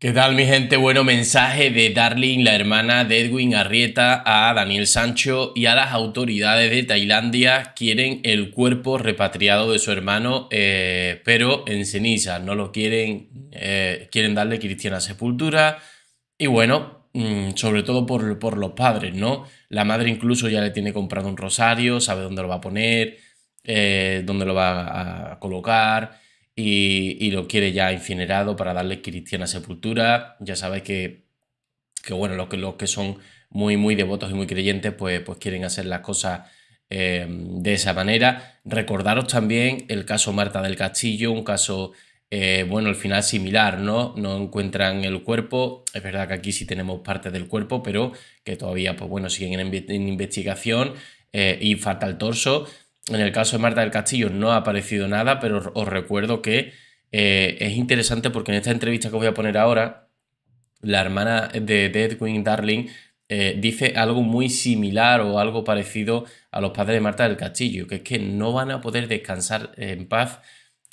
¿Qué tal mi gente? Bueno, mensaje de Darling, la hermana de Edwin Arrieta, a Daniel Sancho y a las autoridades de Tailandia. Quieren el cuerpo repatriado de su hermano, eh, pero en ceniza. No lo quieren, eh, quieren darle cristiana sepultura. Y bueno, mm, sobre todo por, por los padres, ¿no? La madre incluso ya le tiene comprado un rosario, sabe dónde lo va a poner, eh, dónde lo va a colocar y, lo quiere ya incinerado para darle cristiana sepultura. Ya sabéis que, que bueno, los que, los que son muy, muy devotos y muy creyentes, pues, pues quieren hacer las cosas eh, de esa manera. Recordaros también el caso Marta del Castillo, un caso, eh, bueno, al final similar, ¿no? No encuentran el cuerpo, es verdad que aquí sí tenemos parte del cuerpo, pero que todavía, pues bueno, siguen en, investigación eh, y falta el torso. En el caso de Marta del Castillo no ha aparecido nada, pero os recuerdo que eh, es interesante porque en esta entrevista que voy a poner ahora, la hermana de, Dead Queen Darling eh, dice algo muy similar o algo parecido a los padres de Marta del Castillo, que es que no van a poder descansar en paz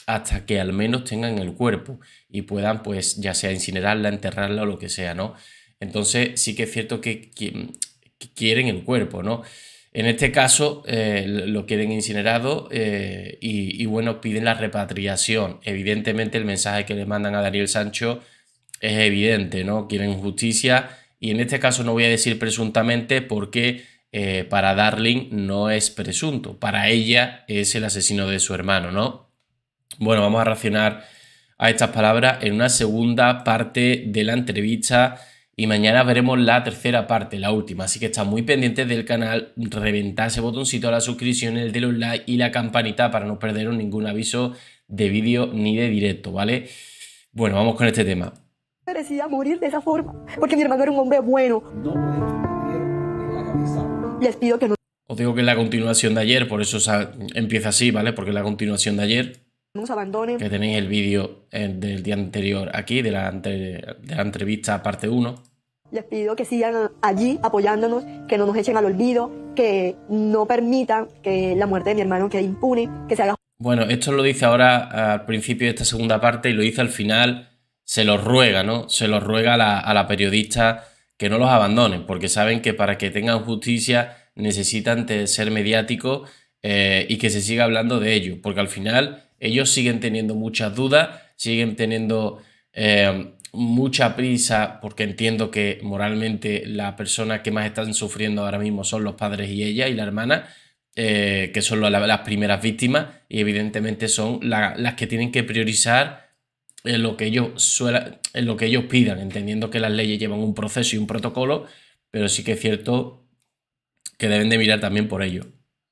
hasta que al menos tengan el cuerpo y puedan, pues, ya sea incinerarla, enterrarla o lo que sea, ¿no? Entonces sí que es cierto que quieren el cuerpo, ¿no? En este caso eh, lo quieren incinerado eh, y, bueno, piden la repatriación. Evidentemente el mensaje que le mandan a Daniel Sancho es evidente, ¿no? Quieren justicia y en este caso no voy a decir presuntamente porque eh, para Darling no es presunto, para ella es el asesino de su hermano, ¿no? Bueno, vamos a reaccionar a estas palabras en una segunda parte de la entrevista y mañana veremos la tercera parte, la última. Así que está muy pendiente del canal, reventad ese botoncito a la suscripción, el de los like y la campanita para no perderos ningún aviso de vídeo ni de directo, ¿vale? Bueno, vamos con este tema. morir de esa forma, porque mi hermano era un hombre bueno. No la Les pido que no. Os digo que es la continuación de ayer, por eso empieza así, ¿vale? Porque es la continuación de ayer no abandonen. Que tenéis el vídeo eh, del día anterior aquí, de la, de la entrevista parte 1. Les pido que sigan allí apoyándonos, que no nos echen al olvido, que no permitan que la muerte de mi hermano quede impune, que se haga... Bueno, esto lo dice ahora al principio de esta segunda parte y lo dice al final, se los ruega, ¿no? Se los ruega a la, periodista que no los abandonen, porque saben que para que tengan justicia necesitan ser mediáticos eh, y que se siga hablando de ello, porque al final ellos siguen teniendo muchas dudas, siguen teniendo eh, mucha prisa, porque entiendo que moralmente las personas que más están sufriendo ahora mismo son los padres y ella y la hermana, eh, que son las primeras víctimas y evidentemente son las que tienen que priorizar en eh, lo que, ellos en lo que ellos pidan, entendiendo que las leyes llevan un proceso y un protocolo, pero sí que es cierto que deben de mirar también por ello.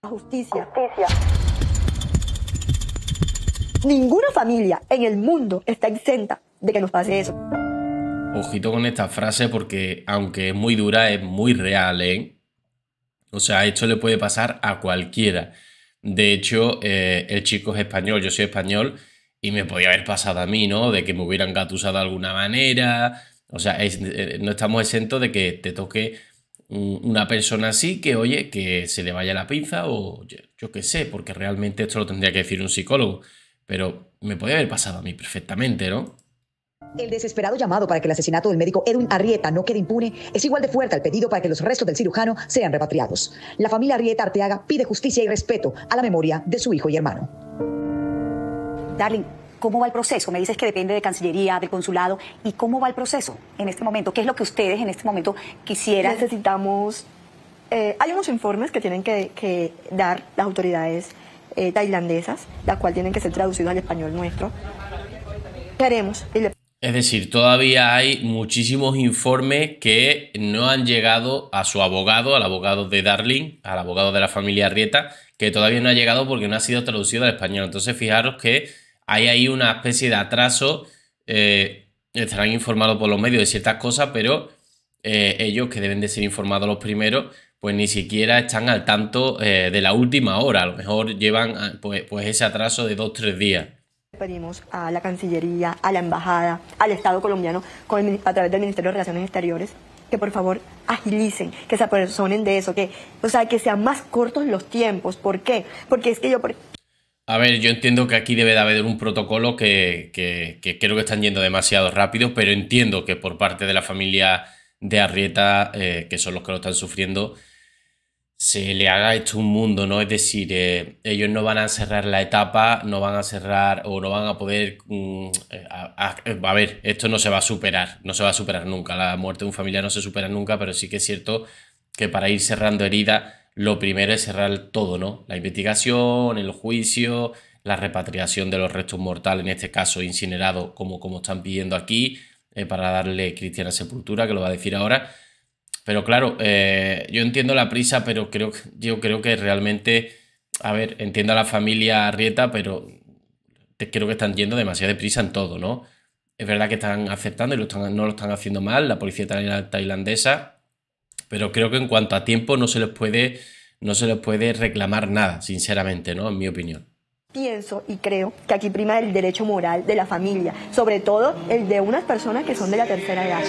Justicia, justicia. Ninguna familia en el mundo está exenta de que nos pase eso. Ojito con esta frase porque aunque es muy dura, es muy real, ¿eh? O sea, esto le puede pasar a cualquiera. De hecho, eh, el chico es español, yo soy español y me podía haber pasado a mí, ¿no? De que me hubieran gatusado de alguna manera. O sea, eh, no estamos exentos de que te toque una persona así que, oye, que se le vaya la pinza o yo, yo qué sé, porque realmente esto lo tendría que decir un psicólogo. Pero me podía haber pasado a mí perfectamente, ¿no? El desesperado llamado para que el asesinato del médico Edwin Arrieta no quede impune es igual de fuerte al pedido para que los restos del cirujano sean repatriados. La familia Arrieta Arteaga pide justicia y respeto a la memoria de su hijo y hermano. Darling, ¿cómo va el proceso? Me dices que depende de Cancillería, del consulado. ¿Y cómo va el proceso en este momento? ¿Qué es lo que ustedes en este momento quisieran? Necesitamos... Eh, hay unos informes que tienen que, que dar las autoridades eh, tailandesas, las cuales tienen que ser traducidas al español nuestro. Queremos. Es decir, todavía hay muchísimos informes que no han llegado a su abogado, al abogado de Darling, al abogado de la familia Rieta, que todavía no ha llegado porque no ha sido traducido al español. Entonces, fijaros que hay ahí una especie de atraso. Eh, estarán informados por los medios de ciertas cosas, pero eh, ellos que deben de ser informados los primeros, pues ni siquiera están al tanto eh, de la última hora. A lo mejor llevan ah, pues, pues, ese atraso de dos, tres días. Pedimos a la Cancillería, a la Embajada, al Estado colombiano, con a través del Ministerio de Relaciones Exteriores, que por favor agilicen, que se apersonen de eso, que, o sea, que sean más cortos los tiempos. ¿Por qué? Porque es que yo... A ver, yo entiendo que aquí debe de haber un protocolo que, que, creo que están yendo demasiado rápido, pero entiendo que por parte de la familia de Arrieta, eh, que son los que lo están sufriendo, se le haga esto un mundo, ¿no? Es decir, eh, ellos no van a cerrar la etapa, no van a cerrar o no van a poder... Mm, eh, eh, a, ver, esto no se va a superar, no se va a superar nunca, la muerte de un familiar no se supera nunca, pero sí que es cierto que para ir cerrando herida lo primero es cerrar todo, ¿no? La investigación, el juicio, la repatriación de los restos mortales, en este caso incinerado, como, como están pidiendo aquí, para darle cristiana sepultura, que lo va a decir ahora pero claro, eh, yo entiendo la prisa, pero creo, yo creo que realmente, a ver, entiendo a la familia Rieta, pero creo que están yendo demasiado prisa en todo, ¿no? Es verdad que están aceptando y lo están, no lo están haciendo mal, la policía tailandesa, pero creo que en cuanto a tiempo no se les puede, no se les puede reclamar nada, sinceramente, ¿no? En mi opinión. Pienso y creo que aquí prima el derecho moral de la familia, sobre todo el de unas personas que son de la tercera edad.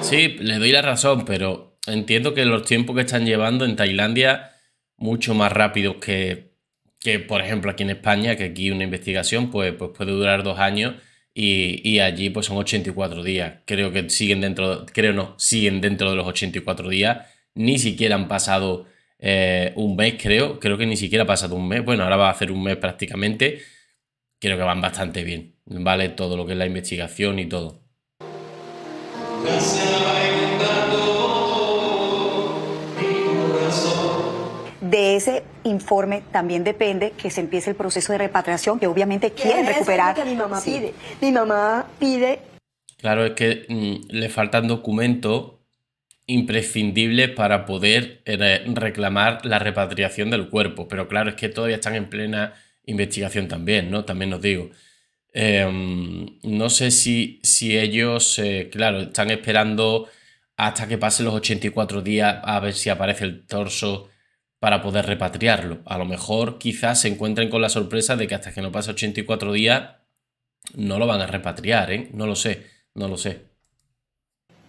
Sí, le doy la razón, pero entiendo que los tiempos que están llevando en Tailandia mucho más rápidos que, que, por ejemplo, aquí en España, que aquí una investigación pues, pues puede durar dos años y, allí pues son 84 días. Creo que siguen dentro, creo no, siguen dentro de los 84 días, ni siquiera han pasado eh, un mes, creo. Creo que ni siquiera ha pasado un mes. Bueno, ahora va a hacer un mes prácticamente. Creo que van bastante bien. Vale todo lo que es la investigación y todo. De ese informe también depende que se empiece el proceso de repatriación, que obviamente quieren recuperar. mi mamá pide. Mi mamá pide. Claro, es que mm, le faltan documentos imprescindible para poder eh, reclamar la repatriación del cuerpo. Pero claro, es que todavía están en plena investigación también, ¿no? También os digo. Em, no sé si, si ellos, eh, claro, están esperando hasta que pasen los 84 días a ver si aparece el torso para poder repatriarlo. A lo mejor quizás se encuentren con la sorpresa de que hasta que no pase 84 días no lo van a repatriar, ¿eh? No lo sé, no lo sé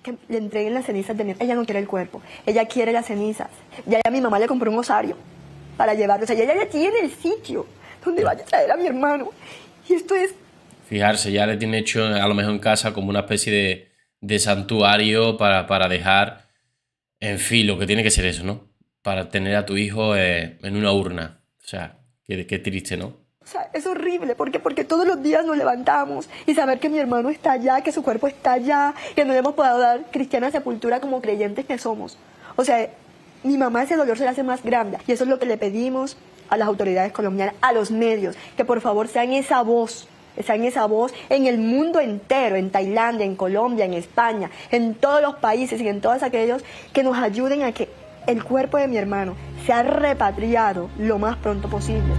que le entreguen las cenizas de Ella no quiere el cuerpo, ella quiere las cenizas. Ya a mi mamá le compró un osario para llevarlo. O sea, ella ya tiene el sitio donde vaya a traer a mi hermano. Y esto es... Fijarse, ya le tiene hecho a lo mejor en casa como una especie de, santuario para, dejar, en fin, lo que tiene que ser eso, ¿no? Para tener a tu hijo eh, en una urna. O sea, qué triste, ¿no? O sea, es horrible, porque Porque todos los días nos levantamos y saber que mi hermano está allá, que su cuerpo está allá, que no le hemos podido dar cristiana sepultura como creyentes que somos. O sea, mi mamá ese dolor se le hace más grande y eso es lo que le pedimos a las autoridades colombianas, a los medios, que por favor sean esa voz, sean esa voz en el mundo entero, en Tailandia, en Colombia, en España, en todos los países y en todos aquellos que nos ayuden a que el cuerpo de mi hermano sea repatriado lo más pronto posible.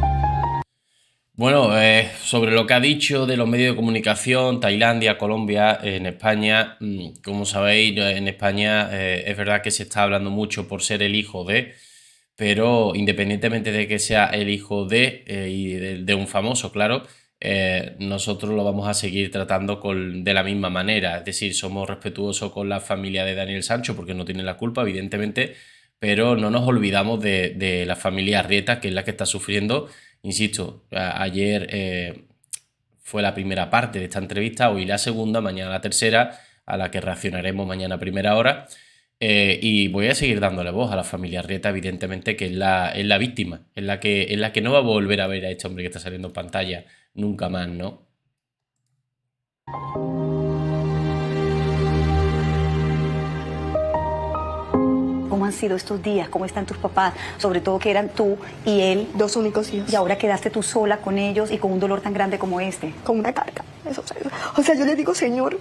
Bueno, eh, sobre lo que ha dicho de los medios de comunicación, Tailandia, Colombia, en España, mm, como sabéis, en España eh, es verdad que se está hablando mucho por ser el hijo de, pero independientemente de que sea el hijo de eh, y de, un famoso, claro, nosotros lo vamos a seguir tratando con, de la misma manera. Es decir, somos respetuosos con la familia de Daniel Sancho porque no tiene la culpa, evidentemente, pero no nos olvidamos de, de la familia Rieta, que es la que está sufriendo Insisto, ayer eh, fue la primera parte de esta entrevista, hoy la segunda, mañana la tercera, a la que reaccionaremos mañana a primera hora. Eh, y voy a seguir dándole voz a la familia Rieta, evidentemente, que es la, víctima, es la, que, es la que no va a volver a ver a este hombre que está saliendo en pantalla nunca más, ¿no? han sido estos días? ¿Cómo están tus papás? Sobre todo que eran tú y él. Dos únicos hijos. Y ahora quedaste tú sola con ellos y con un dolor tan grande como este. Con una carga. o sea, yo le digo, Señor,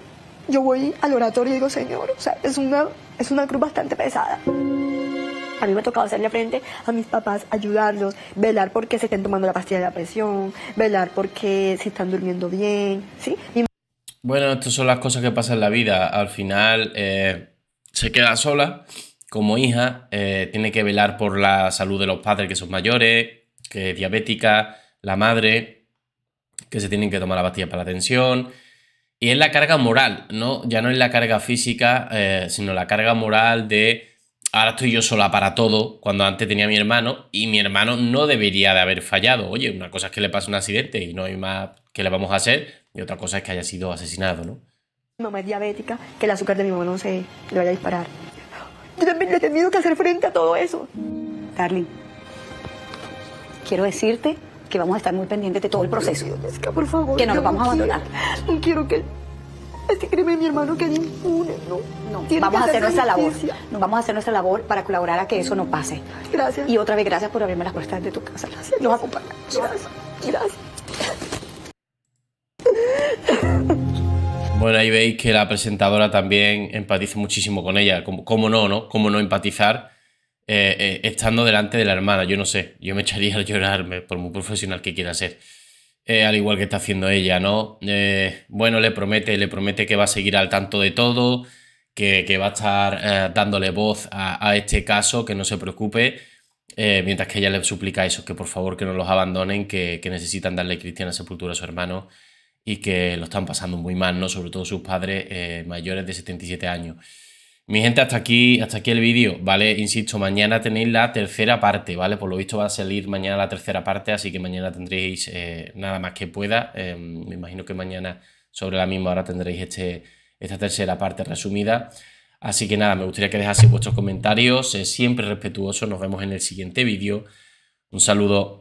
yo voy al oratorio y digo, Señor, o sea, es una, es una cruz bastante pesada. A mí me ha tocado hacerle frente a mis papás, ayudarlos, velar porque se estén tomando la pastilla de la presión, velar porque se están durmiendo bien, ¿sí? Bueno, estas son las cosas que pasan en la vida. Al final eh, se queda sola como hija, eh, tiene que velar por la salud de los padres que son mayores, que es diabética, la madre, que se tienen que tomar la pastilla para la tensión. Y es la carga moral, ¿no? Ya no es la carga física, eh, sino la carga moral de ahora estoy yo sola para todo, cuando antes tenía mi hermano, y mi hermano no debería de haber fallado. Oye, una cosa es que le pase un accidente y no hay más que le vamos a hacer, y otra cosa es que haya sido asesinado, ¿no? mamá es diabética, que el azúcar de mi mamá no se le vaya a disparar también he tenido que hacer frente a todo eso. Darling, quiero decirte que vamos a estar muy pendientes de todo el proceso. por favor. Que no nos vamos a abandonar. no quiero que este crimen mi hermano quede impune, ¿no? No, vamos a hacer nuestra labor. vamos a hacer nuestra labor para colaborar a que eso no pase. Gracias. Y otra vez, gracias por abrirme las puertas de tu casa. Gracias. Nos Gracias. gracias. Bueno, ahí veis que la presentadora también empatiza muchísimo con ella. ¿Cómo, no, no? ¿Cómo no empatizar eh, eh, estando delante de la hermana? Yo no sé, yo me echaría a llorarme, por muy profesional que quiera ser. Eh, al igual que está haciendo ella, ¿no? bueno, le promete, le promete que va a seguir al tanto de todo, que, va a estar dándole voz a, este caso, que no se preocupe, mientras que ella le suplica esos que por favor que no los abandonen, que, que necesitan darle cristiana sepultura a su hermano y que lo están pasando muy mal, ¿no? Sobre todo sus padres eh, mayores de 77 años. Mi gente, hasta aquí, hasta aquí el vídeo, ¿vale? Insisto, mañana tenéis la tercera parte, ¿vale? Por lo visto va a salir mañana la tercera parte, así que mañana tendréis eh, nada más que pueda. Eh, me imagino que mañana sobre la misma hora tendréis este, esta tercera parte resumida. Así que nada, me gustaría que dejase vuestros comentarios, siempre respetuosos. Nos vemos en el siguiente vídeo. Un saludo.